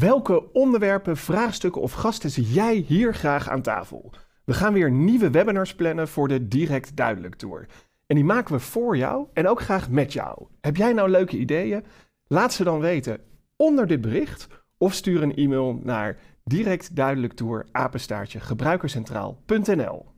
Welke onderwerpen, vraagstukken of gasten zie jij hier graag aan tafel? We gaan weer nieuwe webinars plannen voor de Direct Duidelijk Tour. En die maken we voor jou en ook graag met jou. Heb jij nou leuke ideeën? Laat ze dan weten onder dit bericht of stuur een e-mail naar directduidelijktourapenstaartjegebruikercentraal.nl.